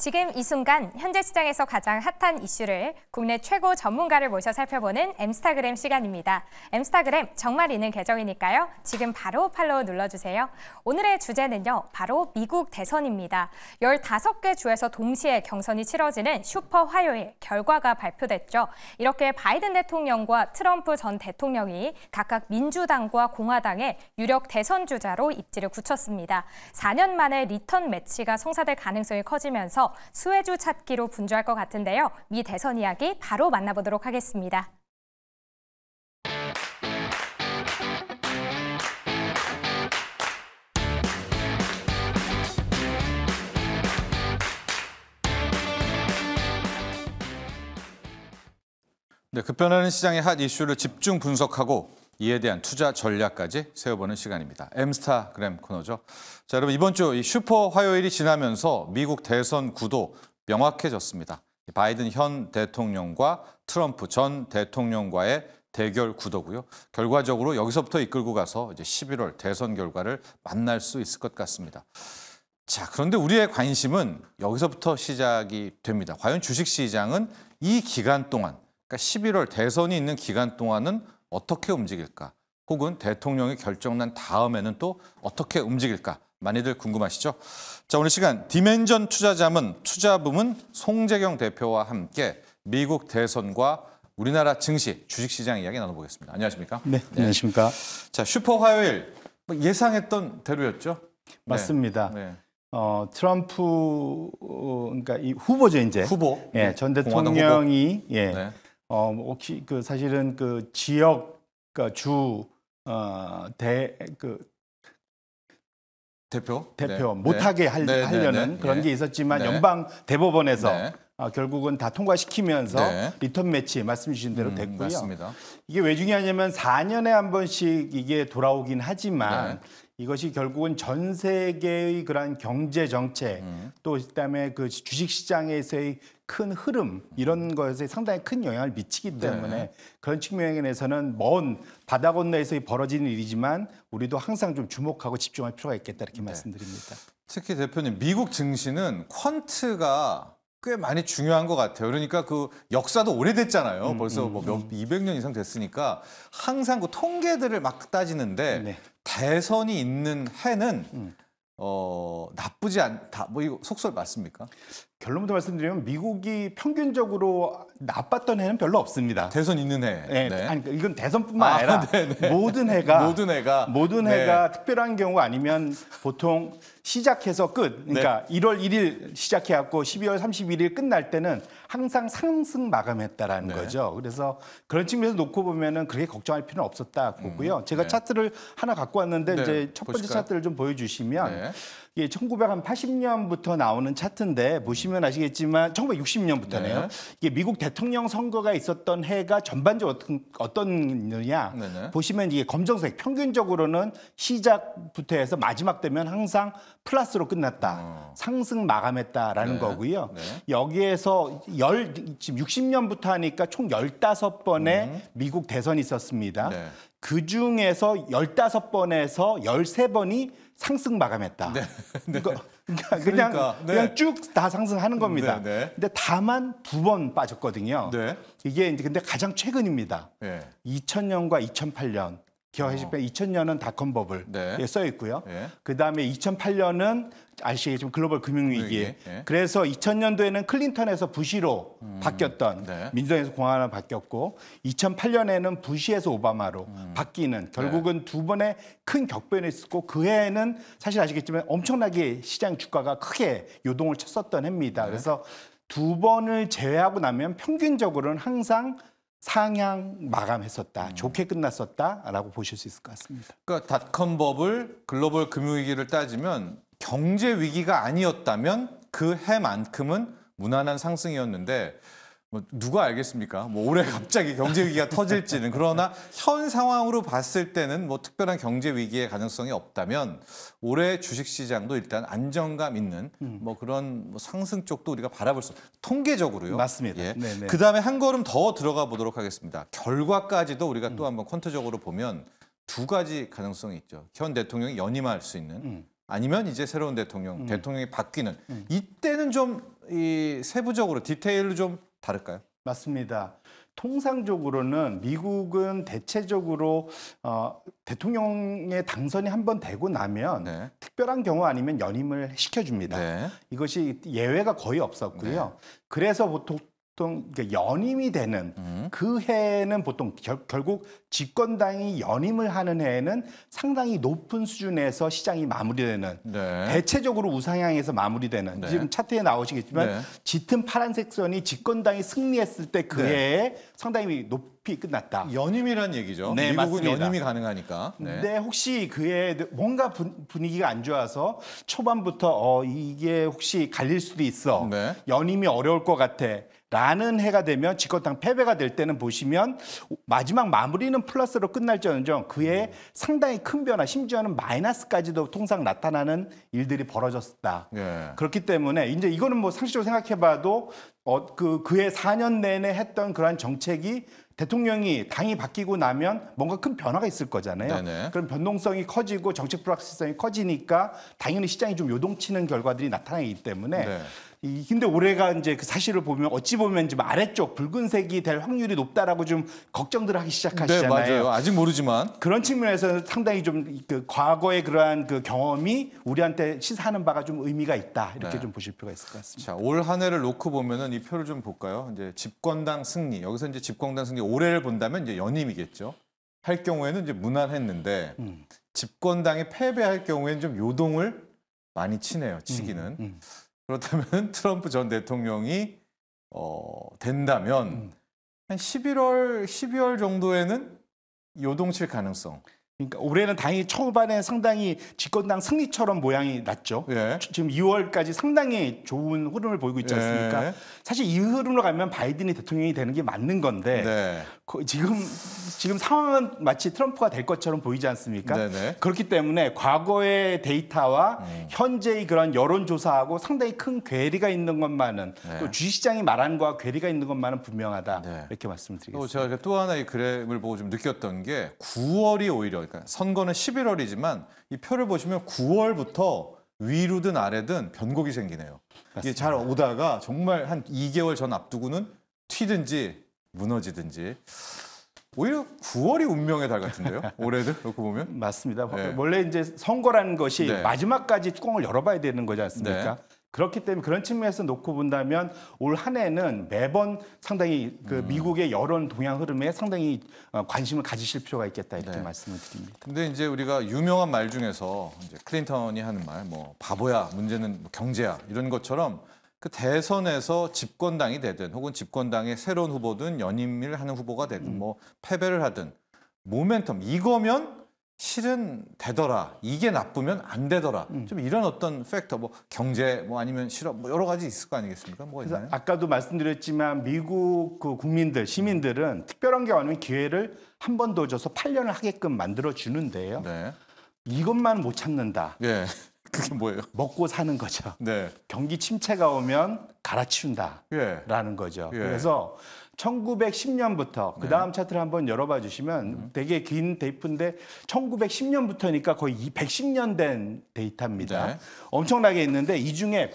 지금 이 순간 현재 시장에서 가장 핫한 이슈를 국내 최고 전문가를 모셔 살펴보는 엠스타그램 시간입니다. 엠스타그램 정말 있는 계정이니까요. 지금 바로 팔로우 눌러주세요. 오늘의 주제는요. 바로 미국 대선입니다. 15개 주에서 동시에 경선이 치러지는 슈퍼 화요일 결과가 발표됐죠. 이렇게 바이든 대통령과 트럼프 전 대통령이 각각 민주당과 공화당의 유력 대선 주자로 입지를 굳혔습니다. 4년 만에 리턴 매치가 성사될 가능성이 커지면서 수혜주 찾기로 분주할 것 같은데요. 미 대선 이야기 바로 만나보도록 하겠습니다. 네, 급변하는 시장의 핫 이슈를 집중 분석하고 이에 대한 투자 전략까지 세워보는 시간입니다. 엠스타그램 코너죠. 자, 여러분 이번 주이 슈퍼 화요일이 지나면서 미국 대선 구도 명확해졌습니다. 바이든 현 대통령과 트럼프 전 대통령과의 대결 구도고요. 결과적으로 여기서부터 이끌고 가서 이제 11월 대선 결과를 만날 수 있을 것 같습니다. 자, 그런데 우리의 관심은 여기서부터 시작이 됩니다. 과연 주식 시장은 이 기간 동안, 그러니까 11월 대선이 있는 기간 동안은 어떻게 움직일까? 혹은 대통령이 결정 난 다음에는 또 어떻게 움직일까? 많이들 궁금하시죠? 자, 오늘 시간 디멘전 투자자문 투자 부문 송재경 대표와 함께 미국 대선과 우리나라 증시 주식시장 이야기 나눠보겠습니다. 안녕하십니까? 네, 네. 안녕하십니까? 자, 슈퍼 화요일 뭐 예상했던 대로였죠? 네. 맞습니다. 네. 네. 어, 트럼프 어, 그러니까 이 후보죠 이제 후보 예, 전 대통령이 후보. 예. 네. 어, 뭐 혹시 그 사실은 그 지역 그러니까 주 어, 대, 그 대표 대표 네. 못하게 네. 할, 네, 네. 하려는 네. 그런 예. 게 있었지만 네. 연방 대법원에서 아, 결국은 다 통과시키면서 리턴 매치 말씀 주신 대로 음, 됐고요. 맞습니다. 이게 왜 중요하냐면 4년에 한 번씩 이게 돌아오긴 하지만 이것이 결국은 전 세계의 그러한 경제 정책 음. 또 그다음에 그 주식 시장에서의 큰 흐름 이런 것에 상당히 큰 영향을 미치기 네. 때문에 네. 그런 측면에서는 먼 바다 건너에서 벌어지는 일이지만 우리도 항상 좀 주목하고 집중할 필요가 있겠다 이렇게 네. 말씀드립니다. 특히 대표님 미국 증시는 퀀트가 꽤 많이 중요한 것 같아요. 그러니까 그 역사도 오래됐잖아요. 음, 벌써 음, 뭐 몇, 음. 200년 이상 됐으니까 항상 그 통계들을 막 따지는데 네. 대선이 있는 해는 음. 어, 나쁘지 않다. 뭐 이거 속설 맞습니까? 결론부터 말씀드리면 미국이 평균적으로 나빴던 해는 별로 없습니다. 대선 있는 해. 네, 네. 아니 그러니까 이건 대선뿐만 아, 아니라 아, 모든 해가 모든 해가 모든 네. 해가 네. 특별한 경우 아니면 보통 시작해서 끝. 그러니까 네. 1월 1일 시작해 갖고 12월 31일 끝날 때는 항상 상승 마감했다라는 네. 거죠. 그래서 그런 측면에서 놓고 보면은 그렇게 걱정할 필요는 없었다 보고요. 음, 제가 차트를 하나 갖고 왔는데 이제 첫 번째 보실까요? 차트를 좀 보여 주시면 이게 예, 1980년부터 나오는 차트인데 보시면 아시겠지만 1960년부터네요. 네. 이게 미국 대통령 선거가 있었던 해가 전반적으로 어떤 어떤냐 네. 보시면 이게 검정색 평균적으로는 시작부터 해서 마지막 되면 항상 플러스로 끝났다. 어. 상승 마감했다라는 네. 거고요. 네. 여기에서 열 지금 60년부터 하니까 총 15번의 음. 미국 대선이 있었습니다. 네. 그 중에서 15번에서 13번이 상승 마감했다. 네. 네. 그러니까, 그러 그러니까 냥 네. 그냥 그러니까, 네. 쭉다 상승하는 겁니다. 네, 네. 근데 다만 두 번 빠졌거든요. 네. 이게 이제 근데 가장 최근입니다. 2000년과 2008년. 기화해집에 어. 2000년은 닷컴버블 네. 써 있고요. 예. 그다음에 2008년은 아시겠지만 글로벌 금융위기 예. 그래서 2000년도에는 클린턴에서 부시로 음. 바뀌었던 네. 민주당에서 공화로 바뀌었고 2008년에는 부시에서 오바마로 음. 바뀌는 네. 결국은 네. 두 번의 큰 격변이 있었고 그 해에는 사실 아시겠지만 엄청나게 시장 주가가 크게 요동을 쳤었던 해입니다. 네. 그래서 두 번을 제외하고 나면 평균적으로는 항상 상향 마감했었다, 음. 좋게 끝났었다라고 보실 수 있을 것 같습니다. 그러니까 닷컴 버블, 글로벌 금융 위기를 따지면 경제 위기가 아니었다면 그 해만큼은 무난한 상승이었는데 뭐 누가 알겠습니까? 뭐 올해 갑자기 경제 위기가 터질지는 그러나 현 상황으로 봤을 때는 뭐 특별한 경제 위기의 가능성이 없다면 올해 주식 시장도 일단 안정감 있는 음. 뭐 그런 뭐 상승 쪽도 우리가 바라볼 수 통계적으로요. 맞습니다. 예. 그 다음에 한 걸음 더 들어가 보도록 하겠습니다. 결과까지도 우리가 또 음. 한번 퀀트적으로 보면 두 가지 가능성이 있죠. 현 대통령이 연임할 수 있는 음. 아니면 이제 새로운 대통령, 음. 대통령이 바뀌는 음. 이때는 좀 이 세부적으로 디테일로 좀 다를까요? 맞습니다. 통상적으로는 미국은 대체적으로 어, 대통령의 당선이 한 번 되고 나면 네. 특별한 경우 아니면 연임을 시켜줍니다. 네. 이것이 예외가 거의 없었고요. 네. 그래서 보통 보통 연임이 되는 음. 그 해는 보통 결, 결국 집권당이 연임을 하는 해에는 상당히 높은 수준에서 시장이 마무리되는 네. 대체적으로 우상향에서 마무리되는 네. 지금 차트에 나오시겠지만 네. 짙은 파란색 선이 집권당이 승리했을 때그 네. 해에 상당히 높 깊이 끝났다. 연임이란 얘기죠. 네, 미국은 맞습니다. 연임이 가능하니까. 네. 네, 혹시 그에 뭔가 분위기가 안 좋아서 초반부터 어 이게 혹시 갈릴 수도 있어. 네. 연임이 어려울 것 같아. 라는 해가 되면 집권당 패배가 될 때는 보시면 마지막 마무리는 플러스로 끝날지언정 그에 음. 상당히 큰 변화 심지어는 마이너스까지도 통상 나타나는 일들이 벌어졌다. 예. 그렇기 때문에 이제 이거는 뭐 상식적으로 생각해봐도 어, 그그의 4년 내내 했던 그러한 정책이 대통령이 당이 바뀌고 나면 뭔가 큰 변화가 있을 거잖아요. 네네. 그럼 변동성이 커지고 정책 불확실성이 커지니까 당연히 시장이 좀 요동치는 결과들이 나타나기 때문에 네. 이 근데 올해가 이제 그 사실을 보면 어찌 보면 좀 아래쪽 붉은색이 될 확률이 높다라고 좀걱정들 하기 시작하시잖아요. 네, 맞아요. 아직 모르지만 그런 측면에서는 상당히 좀그 과거의 그러한 그 경험이 우리한테 시사하는 바가 좀 의미가 있다 이렇게 네. 좀 보실 필요가 있을 것 같습니다. 자, 올 한 해를 놓고 보면은 이 표를 좀 볼까요? 이제 집권당 승리 여기서 이제 집권당 승리 올해를 본다면 이제 연임이겠죠. 할 경우에는 이제 무난했는데 음. 집권당이 패배할 경우에는 좀 요동을 많이 치네요. 치기는. 음, 음. 그렇다면 트럼프 전 대통령이 어, 된다면 음. 한 11월, 12월 정도에는 요동칠 가능성. 그러니까 올해는 당연히 초반에 상당히 집권당 승리처럼 모양이 났죠. 예. 지금 2월까지 상당히 좋은 흐름을 보이고 있지 예. 않습니까? 예. 사실 이 흐름으로 가면 바이든이 대통령이 되는 게 맞는 건데 네. 그 지금 지금 상황은 마치 트럼프가 될 것처럼 보이지 않습니까? 네네. 네. 그렇기 때문에 과거의 데이터와 음. 현재의 그런 여론조사하고 상당히 큰 괴리가 있는 것만은 네. 또 주식시장이 말한는 것과 괴리가 있는 것만은 분명하다 네. 이렇게 말씀드리겠습니다. 또 제가 또 하나의 그램을 보고 좀 느꼈던 게 9월이 오히려 그러니까 선거는 11월이지만 이 표를 보시면 9월부터 위로든 아래든 변곡이 생기네요. 맞습니다. 이게 잘 오다가 정말 한 2개월 전 앞두고는 튀든지 무너지든지 오히려 9월이 운명의 달 같은데요. 올해도 그렇게 보면 맞습니다. 네. 원래 이제 선거라는 것이 네. 마지막까지 뚜껑을 열어봐야 되는 거지 않습니까? 네. 그렇기 때문에 그런 측면에서 놓고 본다면 올 한 해는 매번 상당히 그 음. 미국의 여론 동향 흐름에 상당히 어, 관심을 가지실 필요가 있겠다 이렇게 네. 말씀을 드립니다. 근데 이제 우리가 유명한 말 중에서 이제 클린턴이 하는 말 뭐 바보야 문제는 뭐 경제야 이런 것처럼 그 대선에서 집권당이 되든 혹은 집권당의 새로운 후보든 연임을 하는 후보가 되든 음. 뭐 패배를 하든 모멘텀 이거면 실은 되더라 이게 나쁘면 안 되더라 음. 좀 이런 어떤 팩터 뭐 경제 뭐 아니면 실업 뭐 여러 가지 있을 거 아니겠습니까 뭐 아까도 말씀드렸지만 미국 그 국민들 시민들은 음. 특별한 게 아니면 기회를 한 번 더 줘서 8년을 하게끔 만들어 주는데요. 네. 이것만 못찾는다 네. 예. 그게 뭐예요? 먹고 사는 거죠. 네. 경기 침체가 오면 갈아치운다라는 예. 거죠. 예. 그래서 1910년부터 그 다음 네. 차트를 한번 열어봐 주시면 음. 되게 긴 데이프인데 1910년부터니까 거의 110년 된 데이터입니다. 네. 엄청나게 있는데 이 중에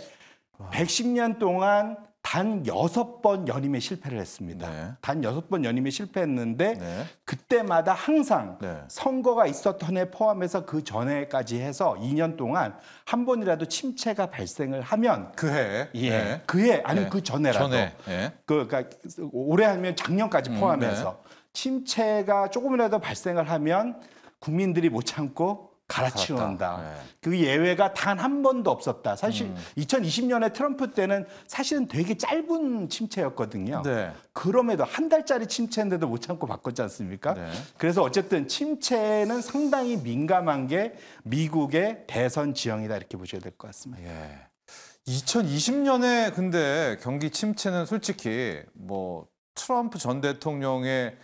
110년 동안 단 여섯 번 연임에 실패를 했습니다. 네. 단 여섯 번 연임에 실패했는데 네. 그때마다 항상 네. 선거가 있었던 해 포함해서 그 전에까지 해서 2년 동안 한 번이라도 침체가 발생을 하면 그해 예. 네. 그해 아니 면그 네. 전에라도 전에. 네. 그 그러니까 올해 아니면 작년까지 음, 포함해서 음, 침체가 조금이라도 발생을 하면 국민들이 못 참고 갈아치운다. 네. 그 예외가 단 한 번도 없었다. 사실 음. 2020년에 트럼프 때는 사실은 되게 짧은 침체였거든요. 네. 그럼에도 한 달짜리 침체인데도 못 참고 바꿨지 않습니까? 네. 그래서 어쨌든 침체는 상당히 민감한 게 미국의 대선 지형이다 이렇게 보셔야 될 것 같습니다. 예. 2020년에 근데 경기 침체는 솔직히 뭐 트럼프 전 대통령의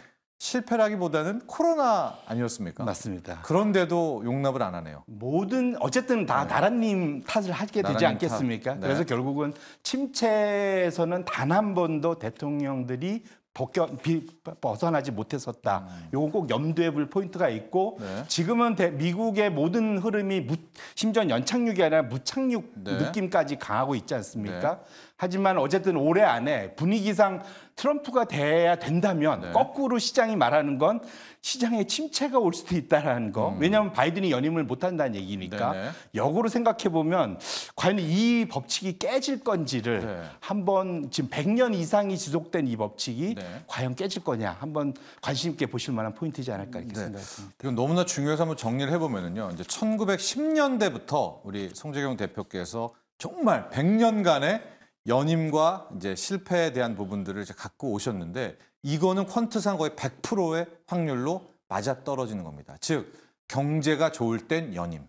실패라기보다는 코로나 아니었습니까? 맞습니다. 그런데도 용납을 안 하네요. 모든 어쨌든 다 네. 나라님 탓을 하게 되지 않겠습니까? 네. 그래서 결국은 침체에서는 단 한 번도 대통령들이 벗겨, 비, 벗어나지 못했었다. 음. 요건 꼭 염두에 볼 포인트가 있고 네. 지금은 대, 미국의 모든 흐름이 무, 심지어 연착륙이 아니라 무착륙 네. 느낌까지 강하고 있지 않습니까? 네. 하지만 어쨌든 올해 안에 분위기상 트럼프가 돼야 된다면 네. 거꾸로 시장이 말하는 건 시장에 침체가 올 수도 있다라는 거. 음. 왜냐하면 바이든이 연임을 못 한다는 얘기니까 네네. 네. 역으로 생각해 보면 과연 이 법칙이 깨질 건지를 네. 한번 지금 100년 이상이 지속된 이 법칙이 네. 과연 깨질 거냐 한번 관심 있게 보실 만한 포인트지 않을까 이렇게 네. 생각합니다. 그건 너무나 중요해서 한번 정리를 해보면요. 이제 1910년대부터 우리 송재경 대표께서 정말 100년간의 연임과 이제 실패에 대한 부분들을 이제 갖고 오셨는데 이거는 퀀트상 거의 100%의 확률로 맞아 떨어지는 겁니다. 즉 경제가 좋을 땐 연임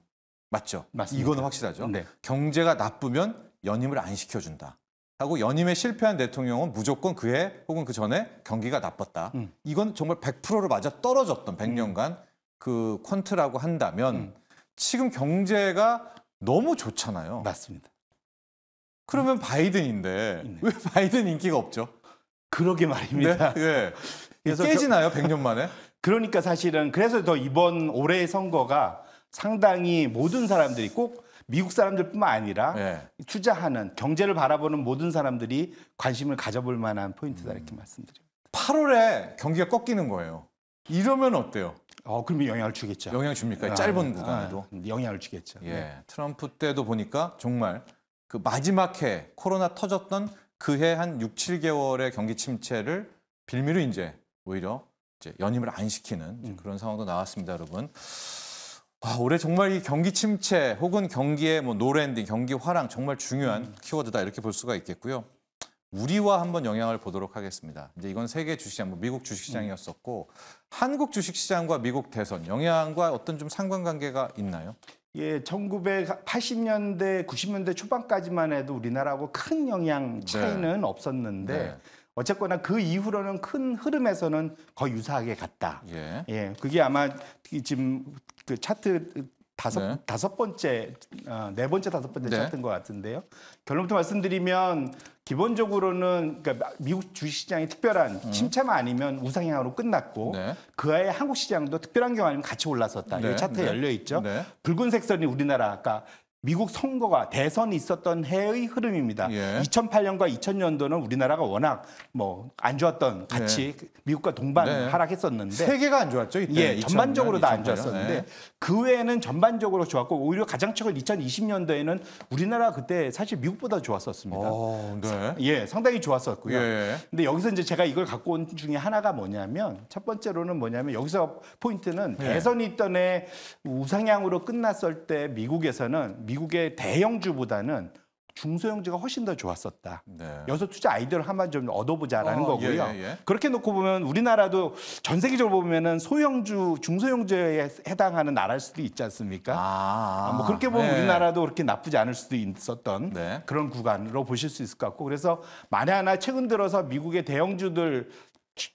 맞죠? 맞습니다. 이거는 확실하죠. 네. 경제가 나쁘면 연임을 안 시켜준다. 하고 연임에 실패한 대통령은 무조건 그해 혹은 그 전에 경기가 나빴다. 음. 이건 정말 100%로 맞아 떨어졌던 100년간 음. 그 퀀트라고 한다면 음. 지금 경제가 너무 좋잖아요. 맞습니다. 그러면 바이든인데 네. 왜 바이든 인기가 없죠? 그러게 말입니다. 네. 네. 깨지나요? 100년 만에? 그러니까 사실은 그래서 더 이번 올해의 선거가 상당히 모든 사람들이 꼭 미국 사람들뿐만 아니라 네. 투자하는 경제를 바라보는 모든 사람들이 관심을 가져볼 만한 포인트다 이렇게 음. 말씀드립니다. 8월에 경기가 꺾이는 거예요. 이러면 어때요? 어, 그러면 영향을 주겠죠. 영향 줍니까? 아, 짧은 아, 구간에도. 영향을 주겠죠. 예. 네. 트럼프 때도 보니까 정말 그 마지막 해 코로나 터졌던 그 해 한 6, 7개월의 경기 침체를 빌미로 이제 오히려 이제 연임을 안 시키는 이제 음. 그런 상황도 나왔습니다, 여러분. 와, 아, 올해 정말 이 경기 침체 혹은 경기의 뭐 노랜딩, 경기 화랑 정말 중요한 음. 키워드다 이렇게 볼 수가 있겠고요. 우리와 한번 영향을 보도록 하겠습니다. 이제 이건 세계 주식시장, 뭐 미국 주식시장이었었고 음. 한국 주식시장과 미국 대선 영향과 어떤 좀 상관관계가 있나요? 예, 1980년대, 90년대 초반까지만 해도 우리나라하고 큰 영향 네. 차이는 네. 없었는데 네. 어쨌거나 그 이후로는 큰 흐름에서는 거의 유사하게 갔다. 예. 예 그게 아마 지금 그 차트 다섯 네. 다섯 번째 어, 네 번째 다섯 번째 네. 차트인 것 같은데요. 결론부터 말씀드리면 기본적으로는 그러니까 미국 주식시장이 특별한 음. 침체만 아니면 우상향으로 끝났고 네. 그하에 한국 시장도 특별한 경우 아니면 같이 올라섰다. 이 네. 차트에 네. 열려 있죠. 네. 붉은색 선이 우리나라 아까 그러니까 미국 선거가 대선이 있었던 해의 흐름입니다. 예. 2008년과 2000년도는 우리나라가 워낙 뭐 안 좋았던 같이 예. 미국과 동반 네. 하락했었는데 세계가 안 좋았죠 이때. 예, 전반적으로 다 안 좋았었는데 네. 그 외에는 전반적으로 좋았고 오히려 가장 최근 2020년도에는 우리나라 그때 사실 미국보다 좋았었습니다. 오, 어, 네. 예, 상당히 좋았었고요. 예. 근데 여기서 이제 제가 이걸 갖고 온 중에 하나가 뭐냐면 첫 번째로는 뭐냐면 여기서 포인트는 네. 대선이 있던 해 우상향으로 끝났을 때 미국에서는 미국의 대형주보다는 중소형주가 훨씬 더 좋았었다. 네. 여기서 투자 아이디어를 한번 좀 얻어보자라는 어, 예, 거고요. 예, 예. 그렇게 놓고 보면 우리나라도 전 세계적으로 보면은 소형주, 중소형주에 해당하는 나라일 수도 있지 않습니까? 아, 아, 뭐 그렇게 보면 네. 우리나라도 그렇게 나쁘지 않을 수도 있었던 네. 그런 구간으로 보실 수 있을 것 같고 그래서 만에 하나 최근 들어서 미국의 대형주들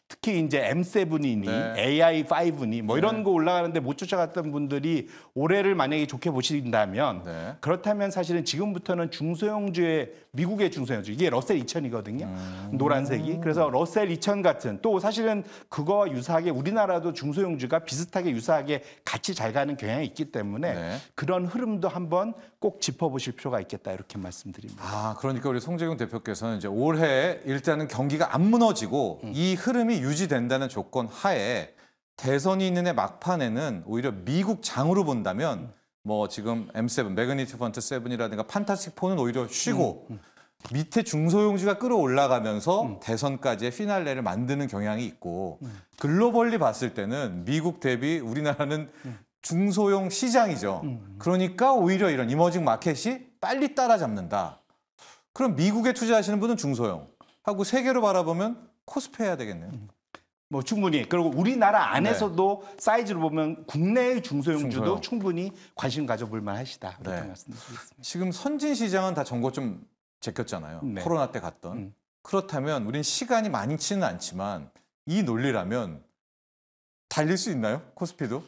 특히 이제 M7이니 네. AI5니 뭐 이런 네. 거 올라가는데 못 쫓아갔던 분들이 올해를 만약에 좋게 보신다면 네. 그렇다면 사실은 지금부터는 중소형주의 미국의 중소형주 이게 러셀 2000이거든요. 음. 노란색이. 그래서 러셀 2000 같은 또 사실은 그거와 유사하게 우리나라도 중소형주가 비슷하게 유사하게 같이 잘 가는 경향이 있기 때문에 네. 그런 흐름도 한번 꼭 짚어보실 필요가 있겠다 이렇게 말씀드립니다. 아 그러니까 우리 송재경 대표께서는 이제 올해 일단은 경기가 안 무너지고 음. 이 흐름이 유지된다는 조건 하에 대선이 있는 해 막판에는 오히려 미국 장으로 본다면 음. 뭐 지금 M7, 매그니티펀트 7이라든가 판타스틱 4는 오히려 쉬고 음, 음. 밑에 중소용지가 끌어올라가면서 대선까지의 피날레를 만드는 경향이 있고 글로벌리 봤을 때는 미국 대비 우리나라는 중소형 시장이죠. 그러니까 오히려 이런 이머징 마켓이 빨리 따라잡는다. 그럼 미국에 투자하시는 분은 중소형 하고 세계로 바라보면 코스프해야 되겠네요. 음. 뭐 충분히 그리고 우리나라 안에서도 네. 사이즈로 보면 국내의 중소형주도 중소형. 충분히 관심 가져볼 만하시다 네. 말씀드리겠습니다. 지금 선진 시장은 다 정보 좀 제꼈잖아요. 네. 코로나 때 갔던 음. 그렇다면 우린 시간이 많지는 않지만 이 논리라면 달릴 수 있나요 코스피도?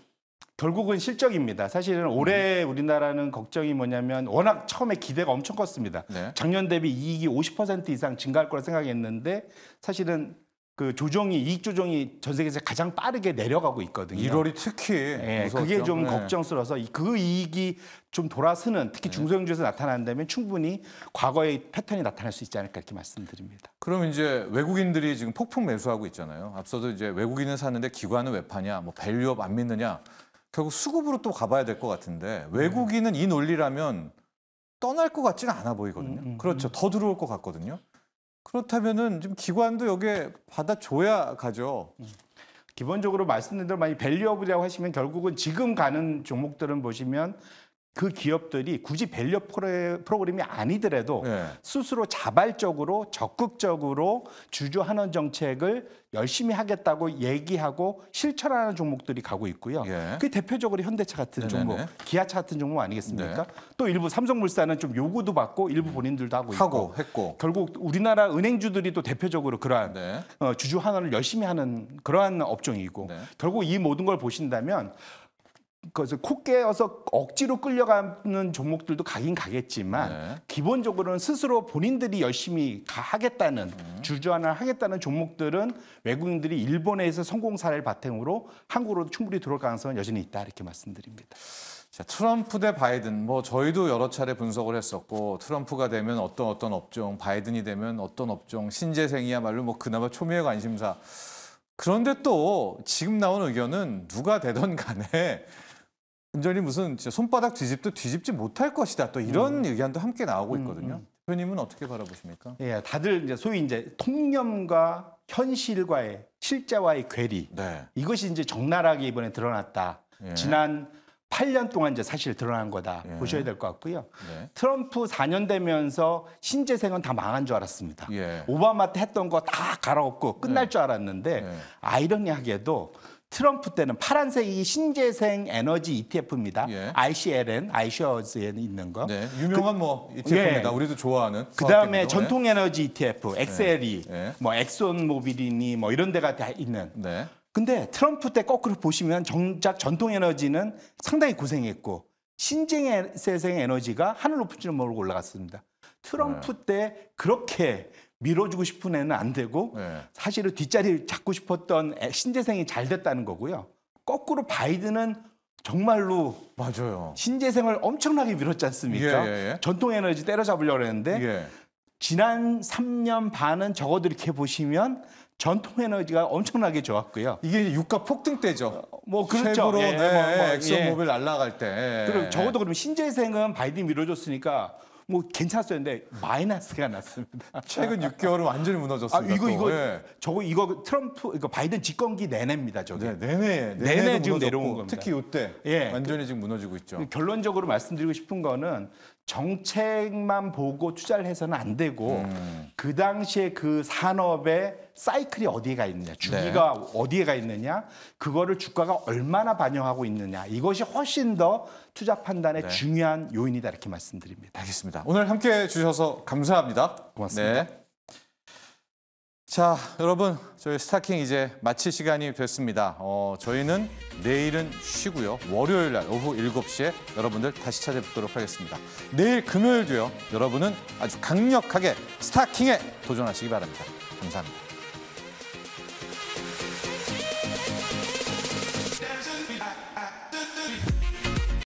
결국은 실적입니다. 사실은 음. 올해 우리나라는 걱정이 뭐냐면 워낙 처음에 기대가 엄청 컸습니다. 네. 작년 대비 이익이 50% 이상 증가할 거라 생각했는데 사실은 그 조정이 이익 조정이 전 세계에서 가장 빠르게 내려가고 있거든요. 1월이 특히 예, 그게 좀 네. 걱정스러워서 그 이익이 좀 돌아서는 특히 네. 중소형주에서 나타난다면 충분히 과거의 패턴이 나타날 수 있지 않을까 이렇게 말씀드립니다. 그럼 이제 외국인들이 지금 폭풍 매수하고 있잖아요. 앞서도 이제 외국인은 사는데 기관은 왜 파냐, 뭐 밸류업 안 믿느냐. 결국 수급으로 또 가봐야 될 것 같은데 외국인은 이 논리라면 떠날 것 같지는 않아 보이거든요. 음, 음, 그렇죠. 음. 더 들어올 것 같거든요. 그렇다면은 지금 기관도 여기에 받아줘야 가죠. 기본적으로 말씀드린 대로 만약 밸류업이라고 하시면 결국은 지금 가는 종목들은 보시면 그 기업들이 굳이 밸류 프로그램이 아니더라도 네. 스스로 자발적으로 적극적으로 주주환원 정책을 열심히 하겠다고 얘기하고 실천하는 종목들이 가고 있고요. 예. 그 대표적으로 현대차 같은 네네네. 종목, 기아차 같은 종목 아니겠습니까? 네. 또 일부 삼성물산은 좀 요구도 받고 일부 본인들도 하고 있고 하고, 했고 결국 우리나라 은행주들이 또 대표적으로 그러한 네. 어, 주주 환원을 열심히 하는 그러한 업종이고 네. 결국 이 모든 걸 보신다면 그래서 코 깨어서 억지로 끌려가는 종목들도 가긴 가겠지만 네. 기본적으로는 스스로 본인들이 열심히 가 하겠다는 음. 주주환을 하겠다는 종목들은 외국인들이 일본에서 성공 사례를 바탕으로 한국으로도 충분히 들어올 가능성은 여전히 있다 이렇게 말씀드립니다. 자, 트럼프 대 바이든 뭐 저희도 여러 차례 분석을 했었고 트럼프가 되면 어떤 어떤 업종, 바이든이 되면 어떤 업종, 신재생이야말로 뭐 그나마 초미의 관심사. 그런데 또 지금 나온 의견은 누가 되던 간에 운전이 무슨 손바닥 뒤집도 뒤집지 못할 것이다. 또 이런 음. 의견도 함께 나오고 음, 있거든요. 음, 음. 대표님은 어떻게 바라보십니까? 예, 다들 이제 소위 이제 통념과 현실과의 실제와의 괴리 네. 이것이 이제 적나라하게 이번에 드러났다. 예. 지난 8년 동안 이제 사실 드러난 거다 예. 보셔야 될 것 같고요. 네. 트럼프 4년 되면서 신재생은 다 망한 줄 알았습니다. 예. 오바마 때 했던 거 다 갈아엎고 끝날 네. 줄 알았는데 네. 아이러니하게도 트럼프 때는 파란색이 신재생 에너지 ETF입니다. 예. ICLN, ICOS에 있는 거. 네, 유명한 그, 뭐 ETF입니다. 예. E 우리도 좋아하는. 그 그다음에 전통 에너지 ETF, XLE, 네. 예. 네. 뭐엑소 모빌이니 뭐 이런 데가 다 있는. 네. 근데 트럼프 때 거꾸로 보시면 정작 전통 에너지는 상당히 고생했고 신재생 에너지가 하늘 높은 줄 모르고 올라갔습니다. 트럼프 네. 때 그렇게 밀어주고 싶은 애는 안 되고 네. 사실은 뒷자리를 잡고 싶었던 애, 신재생이 잘 됐다는 거고요. 거꾸로 바이든은 정말로 맞아요. 신재생을 엄청나게 밀었지 않습니까? 예, 예, 예. 전통 에너지 때려잡으려고 했는데 예. 지난 3년 반은 적어도 이렇게 보시면 전통 에너지가 엄청나게 좋았고요. 이게 유가 폭등 때죠. 어, 뭐 그렇죠. 쉐보론, 예, 네, 뭐, 뭐, 뭐 예. 엑소모빌 날라갈 때. 그럼 예. 적어도 그러면 신재생은 바이든 밀어줬으니까 뭐 괜찮았었는데 마이너스가 났습니다. 최근 6개월은 완전히 무너졌습니다. 아, 이거 이거 예. 저거 이거 그 트럼프 이거 바이든 집권기 내내입니다. 저게 네, 내내 내내 지금 내려온 겁니다. 특히 이때 예. 완전히 지금 무너지고 있죠. 결론적으로 말씀드리고 싶은 거는 정책만 보고 투자를 해서는 안 되고 음. 그 당시에 그 산업의 사이클이 어디에 가 있느냐, 네. 주기가 네. 어디에 가 있느냐, 그거를 주가가 얼마나 반영하고 있느냐, 이것이 훨씬 더 투자 판단의 네. 중요한 요인이다 이렇게 말씀드립니다. 알겠습니다. 오늘 함께 해 주셔서 감사합니다. 고맙습니다. 네. 자, 여러분, 저희 스타킹 이제 마칠 시간이 됐습니다. 어, 저희는 내일은 쉬고요. 월요일 날 오후 7시에 여러분들 다시 찾아뵙도록 하겠습니다. 내일 금요일도요. 여러분은 아주 강력하게 스타킹에 도전하시기 바랍니다. 감사합니다.